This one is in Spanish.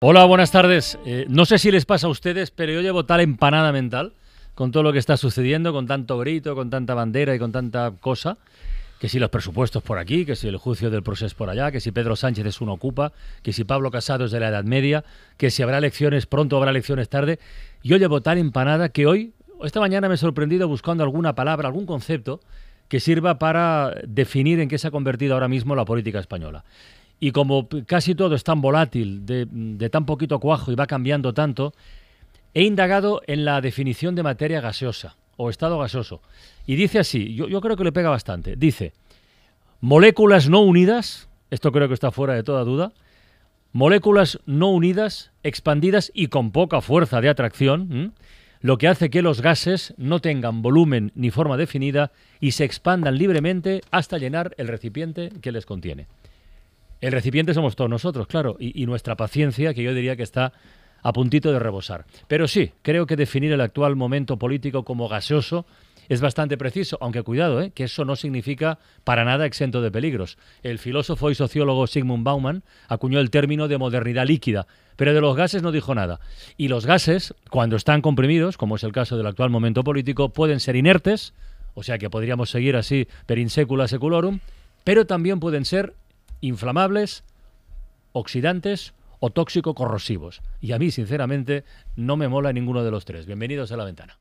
Hola, buenas tardes. Eh, no sé si les pasa a ustedes, pero yo llevo tal empanada mental con todo lo que está sucediendo, con tanto grito, con tanta bandera y con tanta cosa, que si los presupuestos por aquí, que si el juicio del proceso por allá, que si Pedro Sánchez es un ocupa, que si Pablo Casado es de la Edad Media, que si habrá elecciones pronto, habrá elecciones tarde. Yo llevo tal empanada que hoy, esta mañana me he sorprendido buscando alguna palabra, algún concepto que sirva para definir en qué se ha convertido ahora mismo la política española. Y como casi todo es tan volátil, de, tan poquito cuajo y va cambiando tanto, he indagado en la definición de materia gaseosa o estado gaseoso. Y dice así, yo, creo que le pega bastante. Dice, moléculas no unidas, esto creo que está fuera de toda duda, moléculas no unidas, expandidas y con poca fuerza de atracción, lo que hace que los gases no tengan volumen ni forma definida y se expandan libremente hasta llenar el recipiente que les contiene. El recipiente somos todos nosotros, claro, y, nuestra paciencia, que yo diría que está a puntito de rebosar. Pero sí, creo que definir el actual momento político como gaseoso es bastante preciso, aunque cuidado, ¿eh? que eso no significa para nada exento de peligros. El filósofo y sociólogo Sigmund Bauman acuñó el término de modernidad líquida, pero de los gases no dijo nada. Y los gases, cuando están comprimidos, como es el caso del actual momento político, pueden ser inertes, o sea que podríamos seguir así per in seculorum, pero también pueden ser inflamables, oxidantes o tóxico-corrosivos. Y a mí, sinceramente, no me mola ninguno de los tres. Bienvenidos a la ventana.